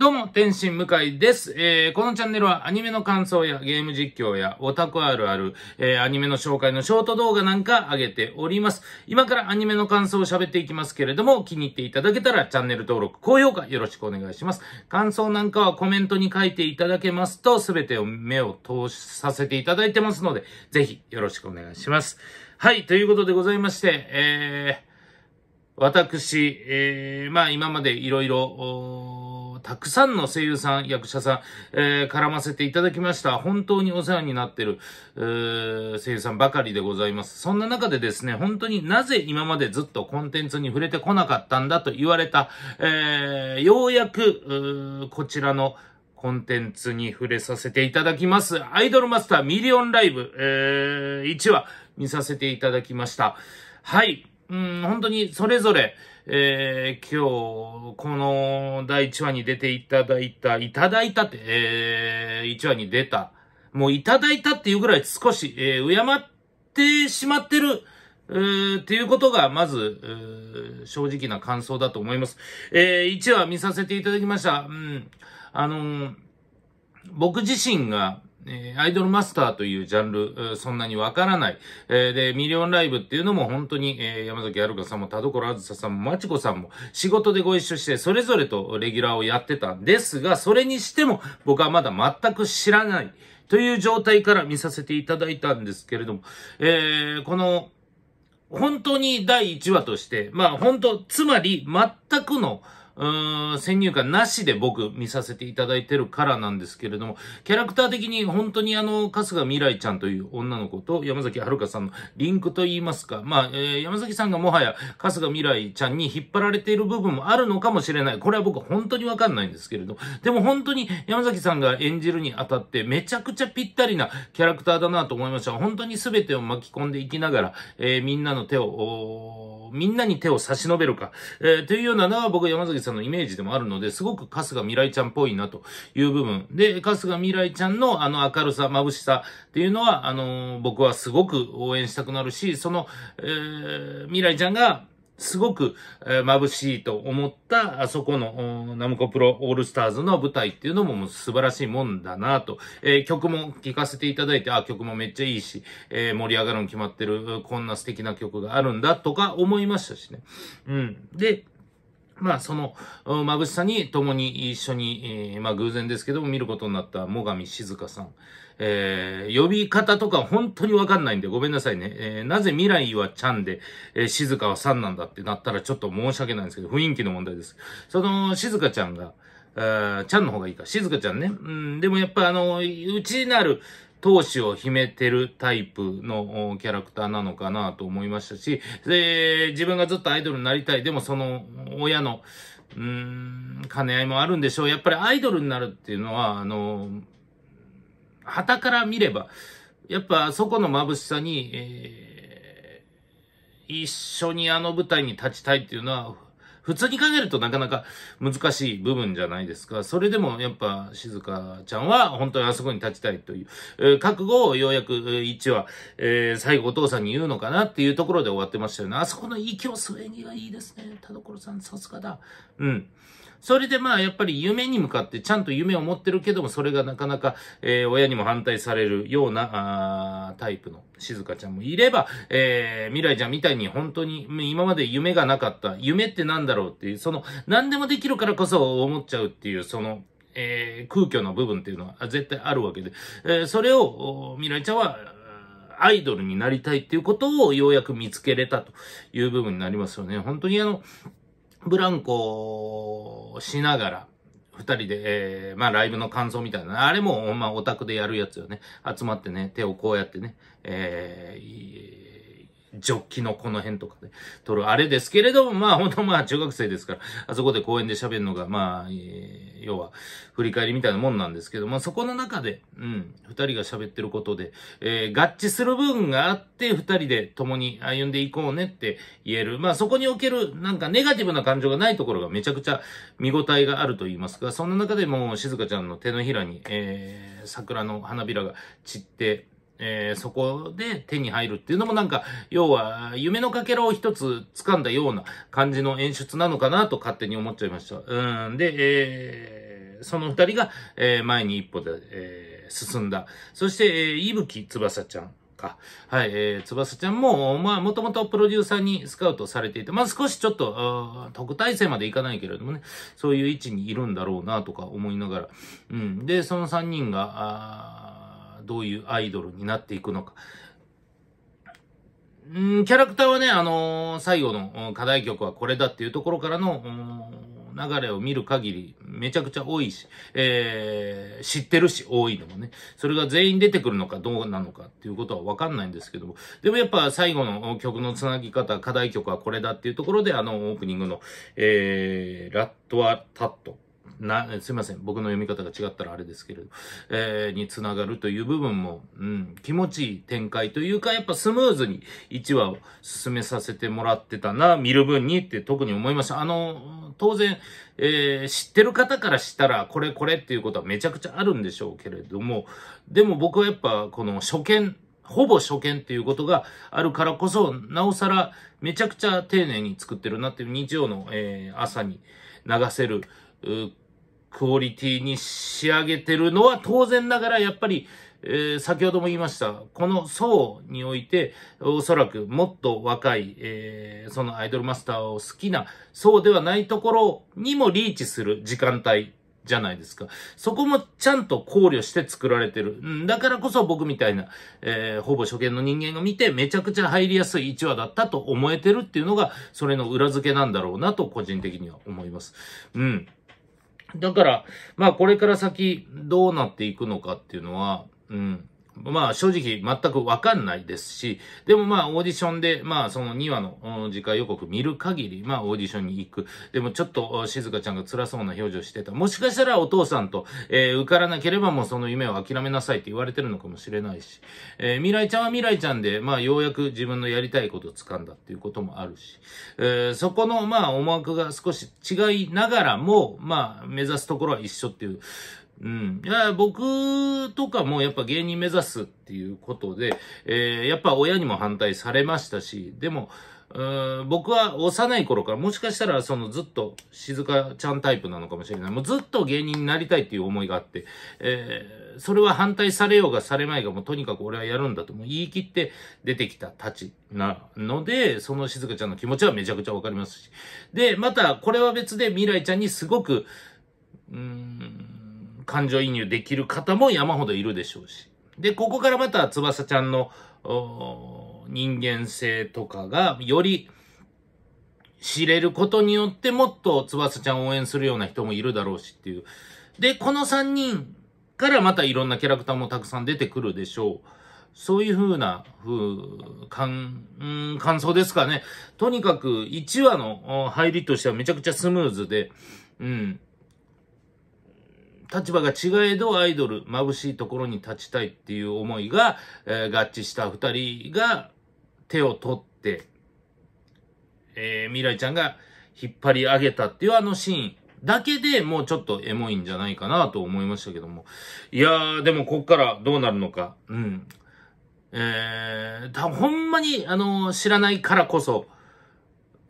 どうも、天心向井です。えー、このチャンネルはアニメの感想やゲーム実況やオタクあるある、えー、アニメの紹介のショート動画なんか上げております。今からアニメの感想を喋っていきますけれども、気に入っていただけたらチャンネル登録、高評価よろしくお願いします。感想なんかはコメントに書いていただけますと、すべてを目を通させていただいてますので、ぜひよろしくお願いします。はい、ということでございまして、えー、私、えー、まあ今までいろいろ、たくさんの声優さん、役者さん、えー、絡ませていただきました。本当にお世話になってる、えー、声優さんばかりでございます。そんな中でですね、本当になぜ今までずっとコンテンツに触れてこなかったんだと言われた、えー、ようやく、こちらの、コンテンツに触れさせていただきます。アイドルマスターミリオンライブ、えー、1話見させていただきました。はい。うん、本当にそれぞれ、えー、今日、この第1話に出ていただいた、いただいたって、えー、1話に出た、もういただいたっていうぐらい少し、えー、敬ってしまってる、えー、っていうことが、まず、えー、正直な感想だと思います。えー、1話見させていただきました。うん、あのー、僕自身が、えアイドルマスターというジャンル、そんなにわからない。えで、ミリオンライブっていうのも本当に、え山崎遥さんも田所あずささんもまちこさんも仕事でご一緒して、それぞれとレギュラーをやってたんですが、それにしても僕はまだ全く知らないという状態から見させていただいたんですけれども、えー、この、本当に第1話として、まあ本当、つまり全くの、うーん、先入観なしで僕見させていただいてるからなんですけれども、キャラクター的に本当にあの、春日未来ちゃんという女の子と山崎遥さんのリンクと言いますか、まあ、えー、山崎さんがもはや春日未来ちゃんに引っ張られている部分もあるのかもしれない。これは僕本当にわかんないんですけれど、でも本当に山崎さんが演じるにあたってめちゃくちゃぴったりなキャラクターだなと思いました。本当に全てを巻き込んでいきながら、えー、みんなの手を、みんなに手を差し伸べるか、えー、というようなのは僕山崎さんのイメージでもあるので、すごく春日未来ちゃんっぽいなという部分。で、春日未来ちゃんのあの明るさ、眩しさっていうのは、あの、僕はすごく応援したくなるし、その、えー、未来ちゃんが、すごく、え眩しいと思った、あそこのナムコプロオールスターズの舞台っていうのももう素晴らしいもんだなと。えー、曲も聴かせていただいて、あ、曲もめっちゃいいし、えー、盛り上がるの決まってる、こんな素敵な曲があるんだとか思いましたしね。うん。で、まあ、その、ましさに共に一緒に、えー、まあ、偶然ですけども見ることになった最上静香さん。えー、呼び方とか本当にわかんないんでごめんなさいね。えー、なぜ未来はちゃんで、えー、静香はさんなんだってなったらちょっと申し訳ないんですけど、雰囲気の問題です。その、静香ちゃんが、あちゃんの方がいいか。静香ちゃんね。うん、でもやっぱあの、うちなる、闘志を秘めてるタイプのキャラクターなのかなと思いましたし、で、自分がずっとアイドルになりたい、でもその親の、うん、兼ね合いもあるんでしょう。やっぱりアイドルになるっていうのは、あの、旗から見れば、やっぱそこの眩しさに、えー、一緒にあの舞台に立ちたいっていうのは、普通に考えるとなかなか難しい部分じゃないですか。それでもやっぱ静香ちゃんは本当にあそこに立ちたいという、えー、覚悟をようやく一話、えー、最後お父さんに言うのかなっていうところで終わってましたよね。あそこの息を据えにはいいですね。田所さん、さすがだ。うん。それでまあやっぱり夢に向かってちゃんと夢を持ってるけども、それがなかなか、えー、親にも反対されるような、あタイプの静香ちゃんもいれば、えー、未来ちゃんみたいに本当に今まで夢がなかった、夢ってなんだろうっていう、その何でもできるからこそ思っちゃうっていう、その、えー、空虚な部分っていうのは絶対あるわけで、えー、それを未来ちゃんはアイドルになりたいっていうことをようやく見つけれたという部分になりますよね。本当にあの、ブランコしながら、二人で、えー、まあライブの感想みたいな。あれも、まあオタクでやるやつよね。集まってね、手をこうやってね、えー、ジョッキのこの辺とかで撮るあれですけれども、まあ本当まあ中学生ですから、あそこで公園で喋るのが、まあ、えー、要は振り返りみたいなもんなんですけど、まあそこの中で、うん、二人が喋ってることで、えー、合致する部分があって、二人で共に歩んでいこうねって言える。まあそこにおける、なんかネガティブな感情がないところがめちゃくちゃ見応えがあると言いますか、そんな中でも静香ちゃんの手のひらに、えー、桜の花びらが散って、えー、そこで手に入るっていうのもなんか、要は、夢のかけらを一つ掴んだような感じの演出なのかなと勝手に思っちゃいました。うん。で、えー、その二人が、えー、前に一歩で、えー、進んだ。そして、えー、いぶきさちゃん。か。はい、えー、翼ちゃんも、まあ、もともとプロデューサーにスカウトされていて、まあ少しちょっと、特待生までいかないけれどもね、そういう位置にいるんだろうな、とか思いながら。うん。で、その3人が、どういうアイドルになっていくのか。ん、キャラクターはね、あのー、最後の課題曲はこれだっていうところからの、流れを見る限り、めちゃくちゃ多いし、えー、知ってるし、多いのもね。それが全員出てくるのかどうなのかっていうことはわかんないんですけども。でもやっぱ最後の曲のつなぎ方、課題曲はこれだっていうところで、あの、オープニングの、えー、ラットはタット。な、すいません。僕の読み方が違ったらあれですけれど、えー、につながるという部分も、うん、気持ちいい展開というか、やっぱスムーズに1話を進めさせてもらってたな、見る分にって特に思いました。あの、当然、えー、知ってる方からしたら、これこれっていうことはめちゃくちゃあるんでしょうけれども、でも僕はやっぱ、この初見、ほぼ初見っていうことがあるからこそ、なおさらめちゃくちゃ丁寧に作ってるなっていう日曜の、えー、朝に流せる、クオリティに仕上げてるのは当然ながらやっぱり、えー、先ほども言いました、この層において、おそらくもっと若い、えー、そのアイドルマスターを好きな層ではないところにもリーチする時間帯じゃないですか。そこもちゃんと考慮して作られてる。だからこそ僕みたいな、えー、ほぼ初見の人間が見てめちゃくちゃ入りやすい1話だったと思えてるっていうのが、それの裏付けなんだろうなと個人的には思います。うん。だから、まあこれから先どうなっていくのかっていうのは、うん。まあ正直全くわかんないですし、でもまあオーディションで、まあその2話の次回予告見る限り、まあオーディションに行く。でもちょっと静香ちゃんが辛そうな表情してた。もしかしたらお父さんと、えー、受からなければもうその夢を諦めなさいって言われてるのかもしれないし、えー、未来ちゃんは未来ちゃんで、まあようやく自分のやりたいことを掴んだっていうこともあるし、えー、そこのまあ思惑が少し違いながらも、まあ目指すところは一緒っていう、うん。いや、僕とかもやっぱ芸人目指すっていうことで、えー、やっぱ親にも反対されましたし、でも、うん僕は幼い頃から、もしかしたらそのずっと静香ちゃんタイプなのかもしれない。もうずっと芸人になりたいっていう思いがあって、えー、それは反対されようがされまいがもうとにかく俺はやるんだともう言い切って出てきたたちなので、その静香ちゃんの気持ちはめちゃくちゃわかりますし。で、またこれは別で未来ちゃんにすごく、うん、感情移入できる方も山ほどいるでしょうし。で、ここからまた翼ちゃんの人間性とかがより知れることによってもっと翼ちゃんを応援するような人もいるだろうしっていう。で、この3人からまたいろんなキャラクターもたくさん出てくるでしょう。そういう風な、ふう、感、ん、感想ですかね。とにかく1話の入りとしてはめちゃくちゃスムーズで、うん。立場が違えどアイドル、眩しいところに立ちたいっていう思いが、えー、合致した二人が手を取って、えー、未来ちゃんが引っ張り上げたっていうあのシーンだけでもうちょっとエモいんじゃないかなと思いましたけども。いやー、でもこっからどうなるのか。うん。えー、ほんまに、あのー、知らないからこそ、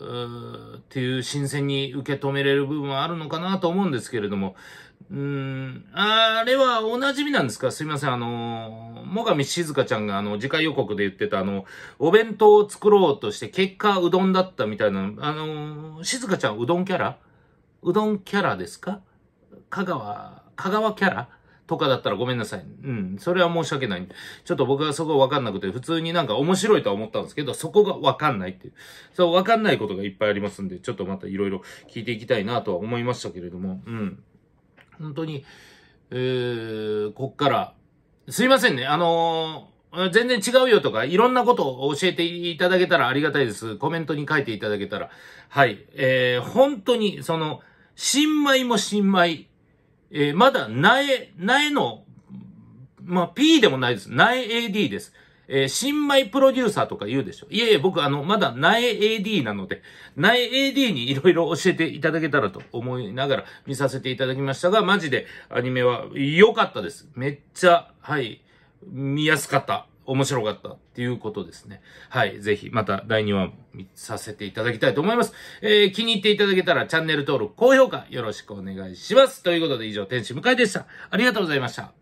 っていう新鮮に受け止めれる部分はあるのかなと思うんですけれども、うん、あれはお馴染みなんですかすいません。あの、もがみ静香ちゃんがあの、次回予告で言ってたあの、お弁当を作ろうとして結果うどんだったみたいな、あの、静香ちゃんうどんキャラうどんキャラですか香川、香川キャラとかだったらごめんなさい。うん。それは申し訳ない。ちょっと僕はそこわかんなくて、普通になんか面白いとは思ったんですけど、そこがわかんないっていう。そう、わかんないことがいっぱいありますんで、ちょっとまたいろいろ聞いていきたいなとは思いましたけれども、うん。本当に、えー、こっから、すいませんね。あのー全然違うよとか、いろんなことを教えていただけたらありがたいです。コメントに書いていただけたら。はい。えー、本当に、その、新米も新米、えー、まだ苗、苗の、まあ、P でもないです。苗 AD です。えー、新米プロデューサーとか言うでしょ。いえいえ、僕、あの、まだ苗 AD なので、苗 AD にいろいろ教えていただけたらと思いながら見させていただきましたが、マジでアニメは良かったです。めっちゃ、はい、見やすかった。面白かったっていうことですね。はい。ぜひ、また第2話させていただきたいと思います。えー、気に入っていただけたらチャンネル登録、高評価よろしくお願いします。ということで以上、天使向井でした。ありがとうございました。